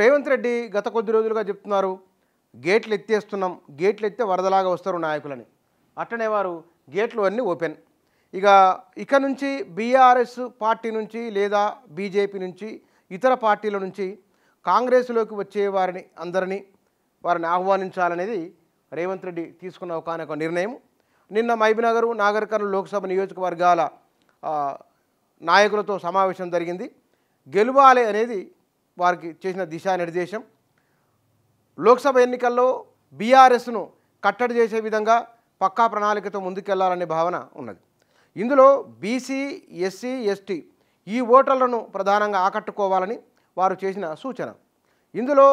రేవంత్ రెడ్డి గత కొద్ది రోజులుగా చెప్తున్నారు గేట్లు ఎత్తేస్తున్నాం గేట్లు ఎత్తే వరదలాగా వస్తారు నాయకులని అట్టనే వారు గేట్లు అన్నీ ఓపెన్ ఇక ఇక నుంచి బీఆర్ఎస్ పార్టీ నుంచి లేదా బీజేపీ నుంచి ఇతర పార్టీల నుంచి కాంగ్రెస్లోకి వచ్చే వారిని అందరినీ వారిని ఆహ్వానించాలనేది రేవంత్ రెడ్డి తీసుకున్న ఒకనొక నిర్ణయం నిన్న మహబీనగర్ నాగర్ కర్నూలు లోక్సభ నియోజకవర్గాల నాయకులతో సమావేశం జరిగింది గెలవాలి అనేది వారికి చేసిన దిశానిర్దేశం లోక్సభ ఎన్నికల్లో బీఆర్ఎస్ను కట్టడి చేసే విధంగా పక్కా ప్రణాళికతో ముందుకెళ్లాలనే భావన ఉన్నది ఇందులో బీసీ ఎస్సీ ఎస్టీ ఈ ఓటర్లను ప్రధానంగా ఆకట్టుకోవాలని వారు చేసిన సూచన ఇందులో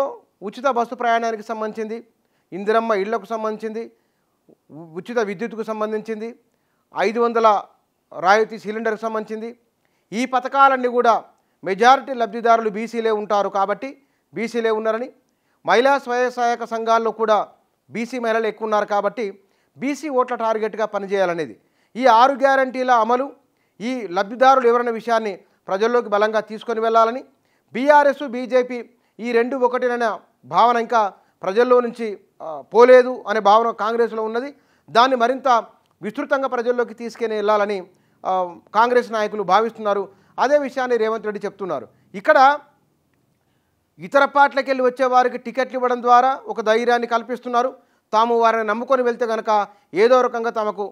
ఉచిత బస్సు ప్రయాణానికి సంబంధించింది ఇందిరమ్మ ఇళ్లకు సంబంధించింది ఉచిత విద్యుత్కు సంబంధించింది ఐదు వందల రాయితీ సిలిండర్కు సంబంధించింది ఈ పథకాలన్నీ కూడా మెజారిటీ లబ్ధిదారులు బీసీలే ఉంటారు కాబట్టి బీసీలే ఉన్నారని మహిళా స్వయం సహాయక సంఘాల్లో కూడా బీసీ మహిళలు ఎక్కువ ఉన్నారు కాబట్టి బీసీ ఓట్ల టార్గెట్గా పనిచేయాలనేది ఈ ఆరు గ్యారంటీల అమలు ఈ లబ్ధిదారులు వివరణ విషయాన్ని ప్రజల్లోకి బలంగా తీసుకొని వెళ్ళాలని బీఆర్ఎస్ బీజేపీ ఈ రెండు ఒకటినైన భావన ఇంకా ప్రజల్లో నుంచి పోలేదు అనే భావన కాంగ్రెస్లో ఉన్నది దాన్ని మరింత విస్తృతంగా ప్రజల్లోకి తీసుకుని వెళ్ళాలని కాంగ్రెస్ నాయకులు భావిస్తున్నారు అదే విషయాన్ని రేవంత్ రెడ్డి చెప్తున్నారు ఇక్కడ ఇతర పార్టీలకు వెళ్ళి వచ్చే వారికి టికెట్లు ఇవ్వడం ద్వారా ఒక ధైర్యాన్ని కల్పిస్తున్నారు తాము వారిని నమ్ముకొని వెళ్తే కనుక ఏదో రకంగా తమకు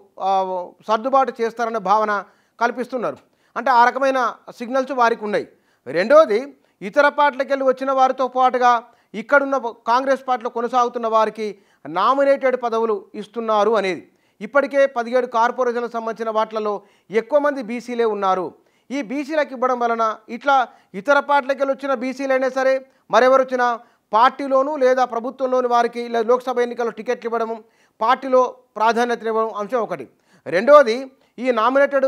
సర్దుబాటు చేస్తారనే భావన కల్పిస్తున్నారు అంటే ఆ రకమైన సిగ్నల్స్ వారికి ఉన్నాయి రెండవది ఇతర పార్టీలకు వెళ్ళి వచ్చిన వారితో పాటుగా ఇక్కడున్న కాంగ్రెస్ పార్టీలో కొనసాగుతున్న వారికి నామినేటెడ్ పదవులు ఇస్తున్నారు అనేది ఇప్పటికే పదిహేడు కార్పొరేషన్లకు సంబంధించిన వాటిలలో ఎక్కువ మంది బీసీలే ఉన్నారు ఈ బీసీలకు ఇవ్వడం వలన ఇట్లా ఇతర పార్టీలకి వచ్చిన బీసీలైనా సరే మరెవరు వచ్చినా పార్టీలోనూ లేదా ప్రభుత్వంలోని వారికి లోక్సభ ఎన్నికల్లో టికెట్లు ఇవ్వడము పార్టీలో ప్రాధాన్యత ఇవ్వడం అంశం ఒకటి రెండవది ఈ నామినేటెడ్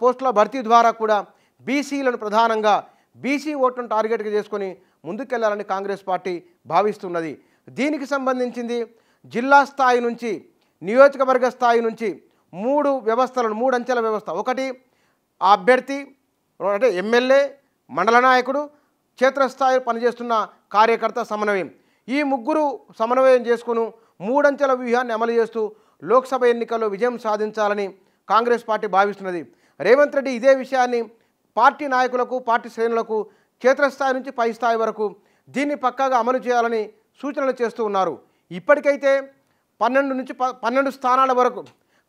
పోస్టుల భర్తీ ద్వారా కూడా బీసీలను ప్రధానంగా బీసీ ఓట్లను టార్గెట్గా చేసుకొని ముందుకెళ్లాలని కాంగ్రెస్ పార్టీ భావిస్తున్నది దీనికి సంబంధించింది జిల్లా స్థాయి నుంచి నియోజకవర్గ స్థాయి నుంచి మూడు వ్యవస్థలను మూడు అంచెల వ్యవస్థ ఒకటి అభ్యర్థి అంటే ఎమ్మెల్యే మండల నాయకుడు క్షేత్రస్థాయి పనిచేస్తున్న కార్యకర్త సమన్వయం ఈ ముగ్గురు సమన్వయం చేసుకుని మూడంచెల వ్యూహాన్ని అమలు చేస్తూ లోక్సభ ఎన్నికల్లో విజయం సాధించాలని కాంగ్రెస్ పార్టీ భావిస్తున్నది రేవంత్ రెడ్డి ఇదే విషయాన్ని పార్టీ నాయకులకు పార్టీ శ్రేణులకు క్షేత్రస్థాయి నుంచి పై స్థాయి వరకు దీన్ని పక్కాగా అమలు చేయాలని సూచనలు చేస్తూ ఉన్నారు ఇప్పటికైతే పన్నెండు నుంచి పన్నెండు స్థానాల వరకు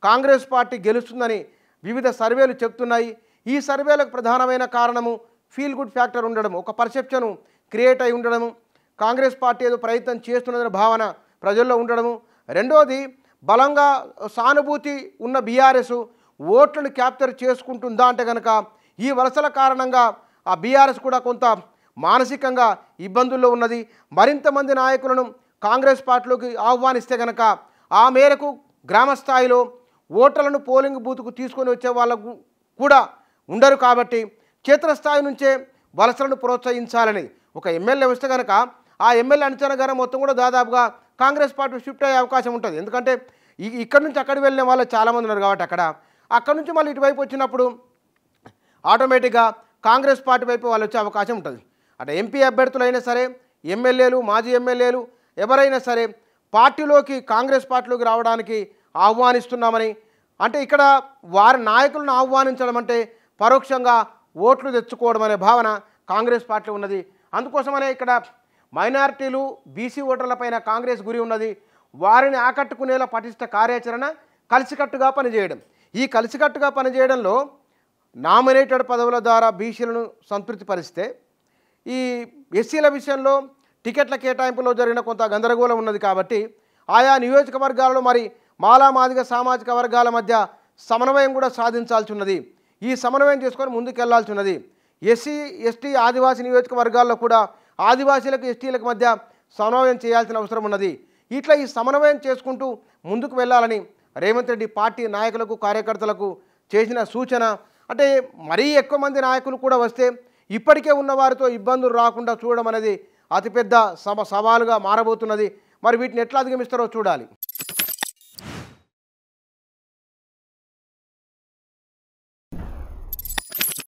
కాంగ్రెస్ పార్టీ గెలుస్తుందని వివిధ సర్వేలు చెప్తున్నాయి ఈ సర్వేలకు ప్రధానమైన కారణము ఫీల్ గుడ్ ఫ్యాక్టర్ ఉండడం ఒక పర్సెప్షన్ క్రియేట్ అయి ఉండడము కాంగ్రెస్ పార్టీ ఏదో ప్రయత్నం చేస్తున్నదనే భావన ప్రజల్లో ఉండడము రెండోది బలంగా సానుభూతి ఉన్న బీఆర్ఎస్ ఓట్లను క్యాప్చర్ చేసుకుంటుందా అంటే కనుక ఈ వలసల కారణంగా ఆ బీఆర్ఎస్ కూడా కొంత మానసికంగా ఇబ్బందుల్లో ఉన్నది మరింతమంది నాయకులను కాంగ్రెస్ పార్టీలోకి ఆహ్వానిస్తే కనుక ఆ మేరకు గ్రామ స్థాయిలో ఓటర్లను పోలింగ్ బూత్కు తీసుకొని వచ్చే వాళ్ళకు కూడా ఉండరు కాబట్టి క్షేత్రస్థాయి నుంచే వలసలను ప్రోత్సహించాలని ఒక ఎమ్మెల్యే వస్తే కనుక ఆ ఎమ్మెల్యే అంచనా మొత్తం కూడా దాదాపుగా కాంగ్రెస్ పార్టీ షిఫ్ట్ అయ్యే అవకాశం ఉంటుంది ఎందుకంటే ఇక్కడ నుంచి అక్కడికి వెళ్ళిన వాళ్ళు చాలామంది ఉన్నారు కాబట్టి అక్కడ అక్కడ నుంచి మళ్ళీ ఇటువైపు వచ్చినప్పుడు ఆటోమేటిక్గా కాంగ్రెస్ పార్టీ వైపు వాళ్ళు వచ్చే అవకాశం ఉంటుంది అంటే ఎంపీ అభ్యర్థులు అయినా సరే ఎమ్మెల్యేలు మాజీ ఎమ్మెల్యేలు ఎవరైనా సరే పార్టీలోకి కాంగ్రెస్ పార్టీలోకి రావడానికి ఆహ్వానిస్తున్నామని అంటే ఇక్కడ వారి నాయకులను ఆహ్వానించడం అంటే పరోక్షంగా ఓట్లు తెచ్చుకోవడం అనే భావన కాంగ్రెస్ పార్టీ ఉన్నది అందుకోసమనే ఇక్కడ మైనారిటీలు బీసీ ఓటర్లపైన కాంగ్రెస్ గురి ఉన్నది వారిని ఆకట్టుకునేలా పటిష్ట కార్యాచరణ కలిసికట్టుగా పనిచేయడం ఈ కలిసికట్టుగా పనిచేయడంలో నామినేటెడ్ పదవుల ద్వారా బీసీలను సంతృప్తిపరిస్తే ఈ ఎస్సీల విషయంలో టికెట్ల కేటాయింపులో జరిగిన కొంత గందరగోళం ఉన్నది కాబట్టి ఆయా నియోజకవర్గాలలో మరి మాలా మాదిగ సామాజిక వర్గాల మధ్య సమన్వయం కూడా సాధించాల్సి ఉన్నది ఈ సమన్వయం చేసుకొని ముందుకెళ్లాల్సి ఉన్నది ఎస్సీ ఎస్టీ ఆదివాసీ నియోజకవర్గాల్లో కూడా ఆదివాసీలకు ఎస్టీలకు మధ్య సమన్వయం చేయాల్సిన అవసరం ఉన్నది ఇట్లా ఈ సమన్వయం చేసుకుంటూ ముందుకు వెళ్ళాలని రేవంత్ రెడ్డి పార్టీ నాయకులకు కార్యకర్తలకు చేసిన సూచన అంటే మరీ ఎక్కువ మంది నాయకులు కూడా వస్తే ఇప్పటికే ఉన్న వారితో ఇబ్బందులు రాకుండా చూడడం అనేది అతిపెద్ద సమ సవాలుగా మారబోతున్నది మరి వీటిని ఎట్లా అధిగమిస్తారో చూడాలి